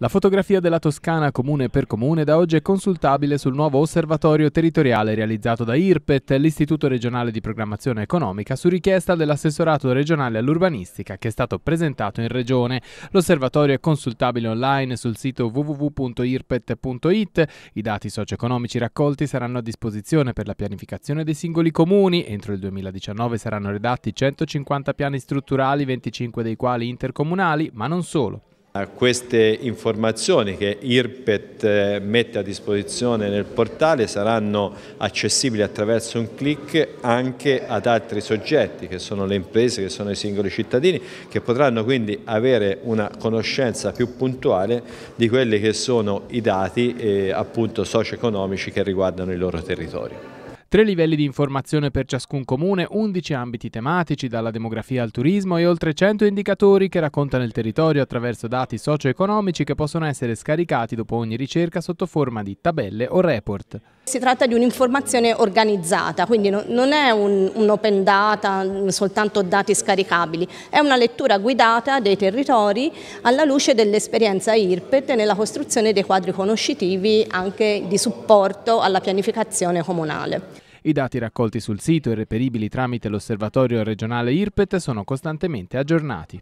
La fotografia della Toscana comune per comune da oggi è consultabile sul nuovo osservatorio territoriale realizzato da IRPET, l'Istituto regionale di programmazione economica, su richiesta dell'assessorato regionale all'urbanistica che è stato presentato in regione. L'osservatorio è consultabile online sul sito www.irpet.it. I dati socio-economici raccolti saranno a disposizione per la pianificazione dei singoli comuni. Entro il 2019 saranno redatti 150 piani strutturali, 25 dei quali intercomunali, ma non solo queste informazioni che IRPET eh, mette a disposizione nel portale saranno accessibili attraverso un clic anche ad altri soggetti che sono le imprese, che sono i singoli cittadini che potranno quindi avere una conoscenza più puntuale di quelli che sono i dati eh, appunto socio-economici che riguardano il loro territorio. Tre livelli di informazione per ciascun comune, 11 ambiti tematici, dalla demografia al turismo e oltre 100 indicatori che raccontano il territorio attraverso dati socio-economici che possono essere scaricati dopo ogni ricerca sotto forma di tabelle o report. Si tratta di un'informazione organizzata, quindi non è un, un open data, mm, soltanto dati scaricabili, è una lettura guidata dei territori alla luce dell'esperienza IRPET nella costruzione dei quadri conoscitivi anche di supporto alla pianificazione comunale. I dati raccolti sul sito e reperibili tramite l'osservatorio regionale IRPET sono costantemente aggiornati.